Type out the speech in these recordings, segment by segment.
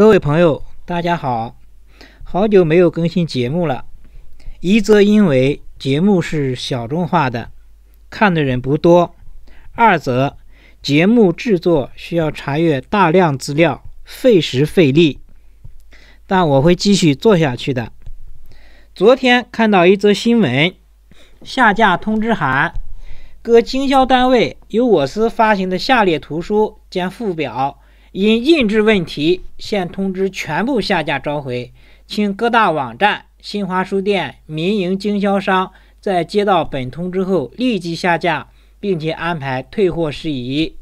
各位朋友，大家好！好久没有更新节目了，一则因为节目是小众化的，看的人不多；二则节目制作需要查阅大量资料，费时费力。但我会继续做下去的。昨天看到一则新闻，下架通知函，各经销单位由我司发行的下列图书将附表。因印制问题，现通知全部下架召回，请各大网站、新华书店、民营经销商在接到本通知后立即下架，并且安排退货事宜。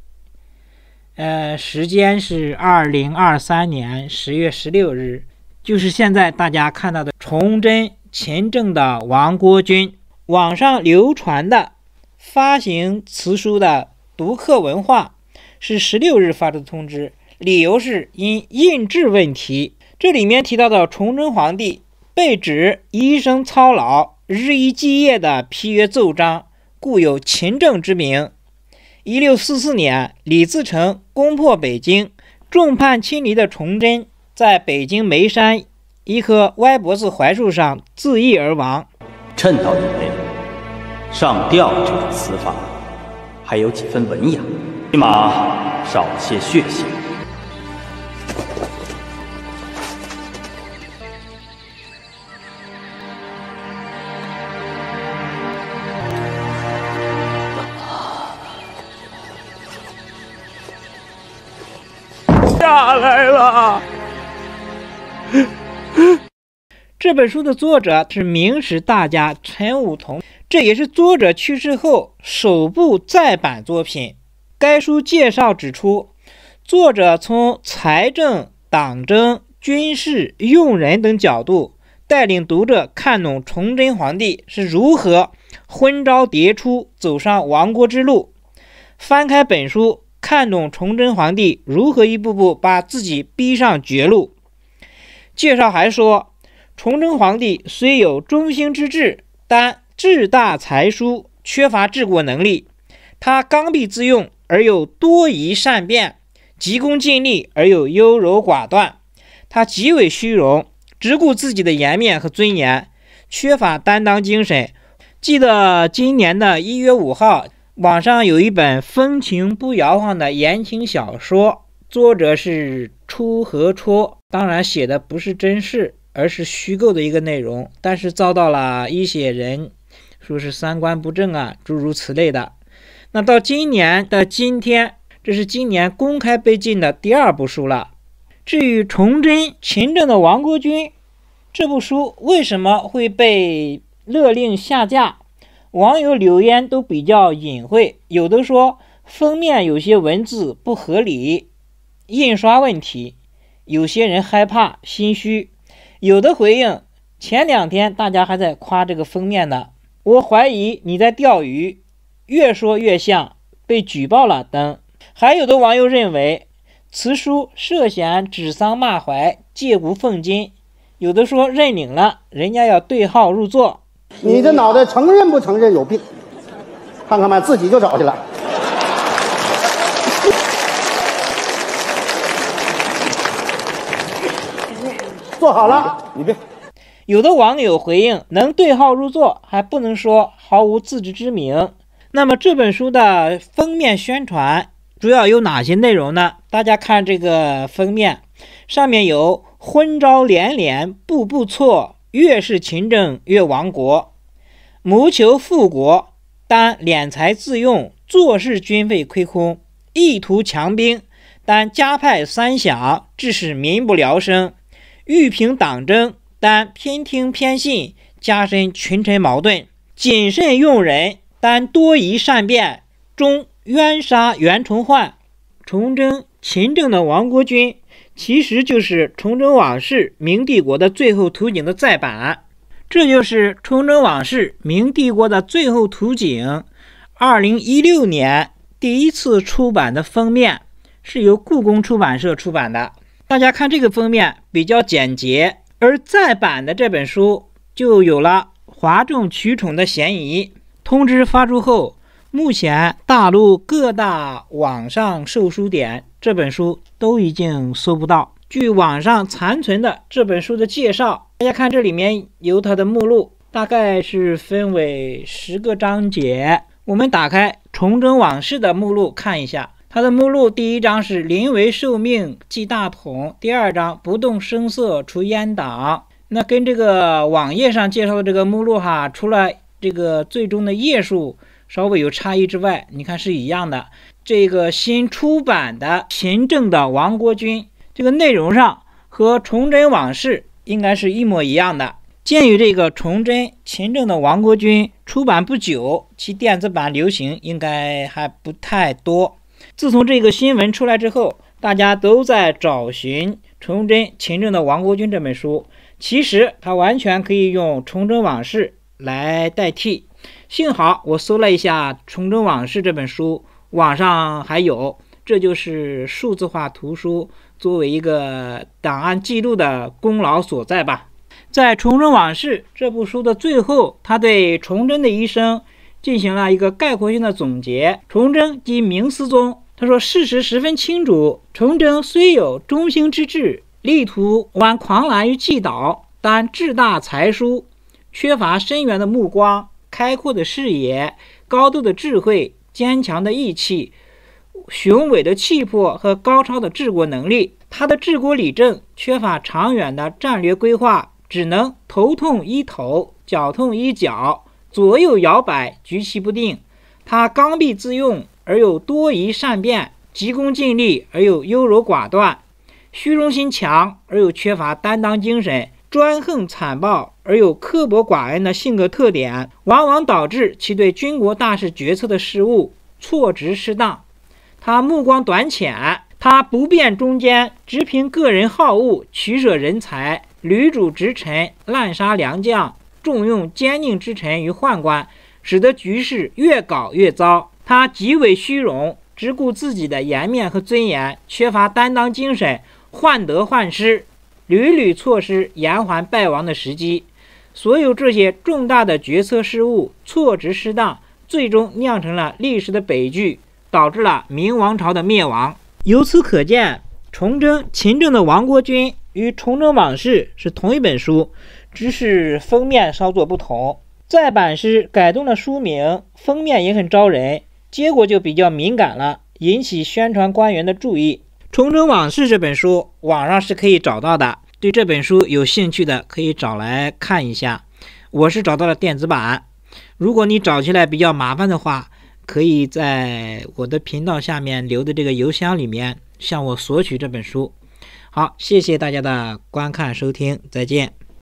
呃，时间是二零二三年十月十六日，就是现在大家看到的《崇祯勤政的王国军》网上流传的发行此书的读客文化是十六日发出通知。理由是因印制问题。这里面提到的崇祯皇帝被指一生操劳，日以继夜的批阅奏章，故有勤政之名。一六四四年，李自成攻破北京，众叛亲离的崇祯在北京眉山一棵歪脖子槐树上自缢而亡。趁倒以为。上吊这种死法还有几分文雅，起码少些血腥。这本书的作者是明史大家陈武同，这也是作者去世后首部再版作品。该书介绍指出，作者从财政、党争、军事、用人等角度，带领读者看懂崇祯皇帝是如何昏招迭出，走上亡国之路。翻开本书。看懂崇祯皇帝如何一步步把自己逼上绝路。介绍还说，崇祯皇帝虽有忠心之志，但志大才疏，缺乏治国能力。他刚愎自用而又多疑善变，急功近利而又优柔寡断。他极为虚荣，只顾自己的颜面和尊严，缺乏担当精神。记得今年的一月五号。网上有一本风情不摇晃的言情小说，作者是初和戳，当然写的不是真事，而是虚构的一个内容，但是遭到了一些人说是三观不正啊，诸如此类的。那到今年的今天，这是今年公开被禁的第二部书了。至于《崇祯勤政的亡国军，这部书为什么会被勒令下架？网友留言都比较隐晦，有的说封面有些文字不合理、印刷问题；有些人害怕、心虚；有的回应前两天大家还在夸这个封面呢，我怀疑你在钓鱼，越说越像被举报了等；还有的网友认为此书涉嫌指桑骂槐、借古讽今；有的说认领了，人家要对号入座。你这脑袋承认不承认有病？看看吧，自己就找去了。坐 好了，你别。有的网友回应：能对号入座，还不能说毫无自知之明。那么这本书的封面宣传主要有哪些内容呢？大家看这个封面，上面有“婚招连连，步步错”。越是勤政越亡国，谋求富国，但敛财自用；做事军费亏空，意图强兵，但加派三饷，致使民不聊生；欲平党争，但偏听偏信，加深群臣矛盾；谨慎用人，但多疑善变，终冤杀袁崇焕。崇祯勤政的亡国君。其实就是《崇祯往事：明帝国的最后图景》的再版，这就是《崇祯往事：明帝国的最后图景》。二零一六年第一次出版的封面是由故宫出版社出版的，大家看这个封面比较简洁，而再版的这本书就有了哗众取宠的嫌疑。通知发出后。目前大陆各大网上售书点这本书都已经搜不到。据网上残存的这本书的介绍，大家看这里面有它的目录，大概是分为十个章节。我们打开《崇祯往事》的目录看一下，它的目录第一章是临危受命继大统，第二章不动声色除阉党。那跟这个网页上介绍的这个目录哈，除了这个最终的页数。稍微有差异之外，你看是一样的。这个新出版的《秦政的亡国君》这个内容上和《崇祯往事》应该是一模一样的。鉴于这个《崇祯秦政的亡国君》出版不久，其电子版流行应该还不太多。自从这个新闻出来之后，大家都在找寻《崇祯秦政的亡国君》这本书，其实它完全可以用《崇祯往事》来代替。幸好我搜了一下《崇祯往事》这本书，网上还有。这就是数字化图书作为一个档案记录的功劳所在吧。在《崇祯往事》这部书的最后，他对崇祯的一生进行了一个概括性的总结。崇祯即明思宗，他说：“事实十分清楚，崇祯虽有忠心之志，力图挽狂澜于既倒，但志大才疏，缺乏深远的目光。”开阔的视野、高度的智慧、坚强的义气、雄伟的气魄和高超的治国能力。他的治国理政缺乏长远的战略规划，只能头痛医头、脚痛医脚，左右摇摆、举棋不定。他刚愎自用而又多疑善变，急功近利而又优柔寡断，虚荣心强而又缺乏担当精神。专横残暴而有刻薄寡恩的性格特点，往往导致其对军国大事决策的失误、错值失当。他目光短浅，他不辨忠奸，只凭个人好恶取舍人才，屡主直臣，滥杀良将，重用奸佞之臣与宦官，使得局势越搞越糟。他极为虚荣，只顾自己的颜面和尊严，缺乏担当精神，患得患失。屡屡错失延缓败亡的时机，所有这些重大的决策失误、错执失当，最终酿成了历史的悲剧，导致了明王朝的灭亡。由此可见，崇祯勤政的亡国君与《崇祯往事》是同一本书，只是封面稍作不同。再版时改动了书名，封面也很招人，结果就比较敏感了，引起宣传官员的注意。《重整往事》这本书网上是可以找到的，对这本书有兴趣的可以找来看一下。我是找到了电子版，如果你找起来比较麻烦的话，可以在我的频道下面留的这个邮箱里面向我索取这本书。好，谢谢大家的观看收听，再见。